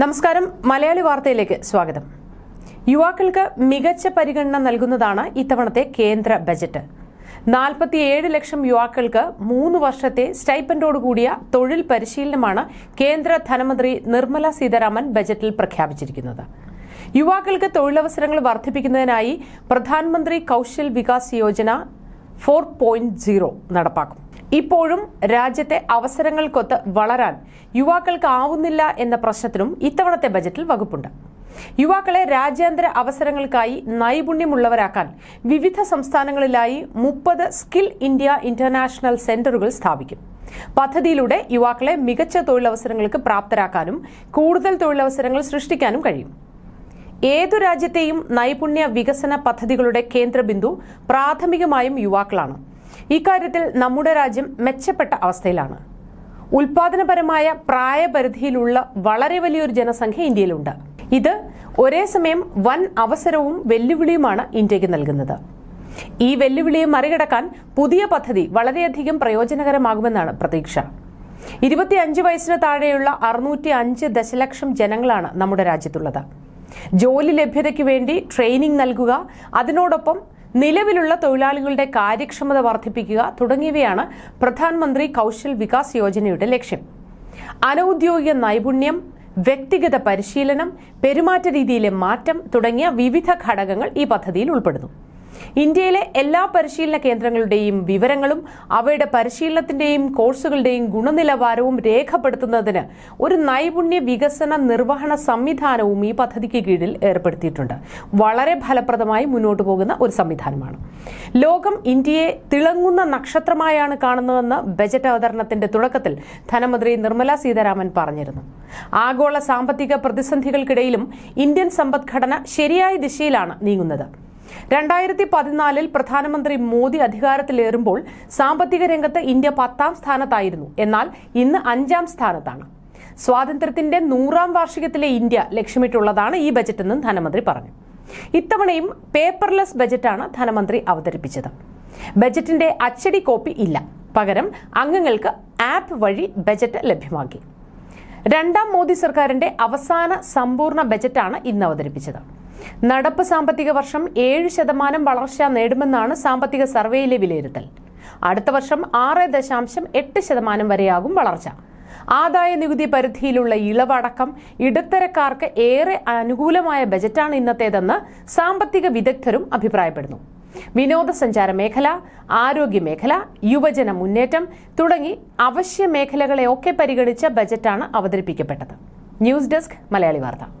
നമസ്കാരം മലയാളി വാർത്തയിലേക്ക് സ്വാഗതം യുവാക്കൾക്ക് മികച്ച പരിഗണന നൽകുന്നതാണ് ഇത്തവണത്തെ കേന്ദ്ര ബജറ്റ് നാൽപ്പത്തിയേഴ് ലക്ഷം യുവാക്കൾക്ക് മൂന്ന് വർഷത്തെ കൂടിയ തൊഴിൽ പരിശീലനമാണ് കേന്ദ്ര ധനമന്ത്രി നിർമ്മല സീതാരാമൻ ബജറ്റിൽ പ്രഖ്യാപിച്ചിരിക്കുന്നത് യുവാക്കൾക്ക് തൊഴിലവസരങ്ങൾ വർദ്ധിപ്പിക്കുന്നതിനായി പ്രധാനമന്ത്രി Kaushal Vikas Yojana four point zero നടപ്പാക്കും ഇപ്പോഴും രാജ്യത്തെ അവസരങ്ങൾക്കൊത്ത് വളരാൻ യുവാക്കൾക്ക് ആവുന്നില്ല എന്ന പ്രശ്നത്തിനും ഇത്തവണത്തെ ബജറ്റിൽ വകുപ്പുണ്ട് യുവാക്കളെ രാജ്യാന്തര അവസരങ്ങൾക്കായി നൈപുണ്യമുള്ളവരാക്കാൻ വിവിധ സംസ്ഥാനങ്ങളിലായി മുപ്പത് സ്കിൽ ഇന്ത്യ ഇന്റർനാഷണൽ സെന്ററുകൾ സ്ഥാപിക്കും പദ്ധതിയിലൂടെ യുവാക്കളെ മികച്ച തൊഴിലവസരങ്ങൾക്ക് പ്രാപ്തരാക്കാനും കൂടുതൽ തൊഴിലവസരങ്ങൾ സൃഷ്ടിക്കാനും കഴിയും ഏതു രാജ്യത്തെയും നൈപുണ്യ വികസന പദ്ധതികളുടെ കേന്ദ്രബിന്ദു പ്രാഥമികമായും യുവാക്കളാണ് ഇക്കാര്യത്തിൽ നമ്മുടെ രാജ്യം മെച്ചപ്പെട്ട അവസ്ഥയിലാണ് ഉൽപാദനപരമായ പ്രായപരിധിയിലുള്ള വളരെ വലിയൊരു ജനസംഖ്യ ഇന്ത്യയിലുണ്ട് ഇത് ഒരേ സമയം വൻ അവസരവും വെല്ലുവിളിയുമാണ് ഇന്ത്യക്ക് നൽകുന്നത് ഈ വെല്ലുവിളിയെ മറികടക്കാൻ പുതിയ പദ്ധതി വളരെയധികം പ്രയോജനകരമാകുമെന്നാണ് പ്രതീക്ഷ ഇരുപത്തിയഞ്ച് വയസ്സിന് താഴെയുള്ള അറുന്നൂറ്റി അഞ്ച് ദശലക്ഷം ജനങ്ങളാണ് നമ്മുടെ രാജ്യത്തുള്ളത് ജോലി ലഭ്യതയ്ക്ക് വേണ്ടി ട്രെയിനിങ് നൽകുക അതിനോടൊപ്പം നിലവിലുള്ള തൊഴിലാളികളുടെ കാര്യക്ഷമത വർദ്ധിപ്പിക്കുക തുടങ്ങിയവയാണ് പ്രധാനമന്ത്രി കൗശൽ വികാസ് യോജനയുടെ ലക്ഷ്യം അനൌദ്യോഗിക നൈപുണ്യം വ്യക്തിഗത പരിശീലനം പെരുമാറ്റ രീതിയിലെ മാറ്റം തുടങ്ങിയ വിവിധ ഘടകങ്ങൾ ഈ പദ്ധതിയിൽ ഉൾപ്പെടുന്നു ഇന്ത്യയിലെ എല്ലാ പരിശീലന കേന്ദ്രങ്ങളുടെയും വിവരങ്ങളും അവയുടെ പരിശീലനത്തിന്റെയും കോഴ്സുകളുടെയും ഗുണനിലവാരവും രേഖപ്പെടുത്തുന്നതിന് ഒരു നൈപുണ്യ വികസന നിർവഹണ സംവിധാനവും ഈ പദ്ധതിക്ക് കീഴിൽ ഏർപ്പെടുത്തിയിട്ടുണ്ട് വളരെ ഫലപ്രദമായി മുന്നോട്ടു പോകുന്ന ഒരു സംവിധാനമാണ് ലോകം ഇന്ത്യയെ തിളങ്ങുന്ന നക്ഷത്രമായാണ് കാണുന്നതെന്ന് ബജറ്റ് അവതരണത്തിന്റെ തുടക്കത്തിൽ ധനമന്ത്രി നിർമ്മലാ സീതാരാമൻ പറഞ്ഞിരുന്നു ആഗോള സാമ്പത്തിക പ്രതിസന്ധികൾക്കിടയിലും ഇന്ത്യൻ സമ്പദ്ഘടന ശരിയായ ദിശയിലാണ് നീങ്ങുന്നത് രണ്ടായിരത്തി പതിനാലിൽ പ്രധാനമന്ത്രി മോദി അധികാരത്തിലേറുമ്പോൾ സാമ്പത്തിക രംഗത്ത് ഇന്ത്യ പത്താം സ്ഥാനത്തായിരുന്നു എന്നാൽ ഇന്ന് അഞ്ചാം സ്ഥാനത്താണ് സ്വാതന്ത്ര്യത്തിന്റെ നൂറാം വാർഷികത്തിലെ ഇന്ത്യ ലക്ഷ്യമിട്ടുള്ളതാണ് ഈ ബജറ്റെന്നും ധനമന്ത്രി പറഞ്ഞു ഇത്തവണയും പേപ്പർലെസ് ബജറ്റാണ് ധനമന്ത്രി അവതരിപ്പിച്ചത് ബജറ്റിന്റെ അച്ചടി കോപ്പി ഇല്ല പകരം അംഗങ്ങൾക്ക് ആപ്പ് വഴി ബജറ്റ് ലഭ്യമാക്കി രണ്ടാം മോദി സർക്കാരിന്റെ അവസാന സമ്പൂർണ്ണ ബജറ്റാണ് ഇന്ന് അവതരിപ്പിച്ചത് നടപ്പ് സാമ്പത്തിക വർഷം ഏഴ് ശതമാനം വളർച്ച നേടുമെന്നാണ് സാമ്പത്തിക സർവേയിലെ വിലയിരുത്തൽ അടുത്ത വർഷം ആറ് ദശാംശം എട്ട് ശതമാനം വരെയാകും വളർച്ച ആദായ നികുതി പരിധിയിലുള്ള ഇളവടക്കം ഇടത്തരക്കാർക്ക് ഏറെ അനുകൂലമായ ബജറ്റാണ് ഇന്നത്തേതെന്ന് സാമ്പത്തിക വിദഗ്ധരും അഭിപ്രായപ്പെടുന്നു വിനോദസഞ്ചാര മേഖല ആരോഗ്യ മേഖല യുവജന മുന്നേറ്റം തുടങ്ങി അവശ്യ മേഖലകളെയൊക്കെ പരിഗണിച്ച ബജറ്റാണ് അവതരിപ്പിക്കപ്പെട്ടത് ന്യൂസ് ഡെസ്ക് മലയാളി വാർത്ത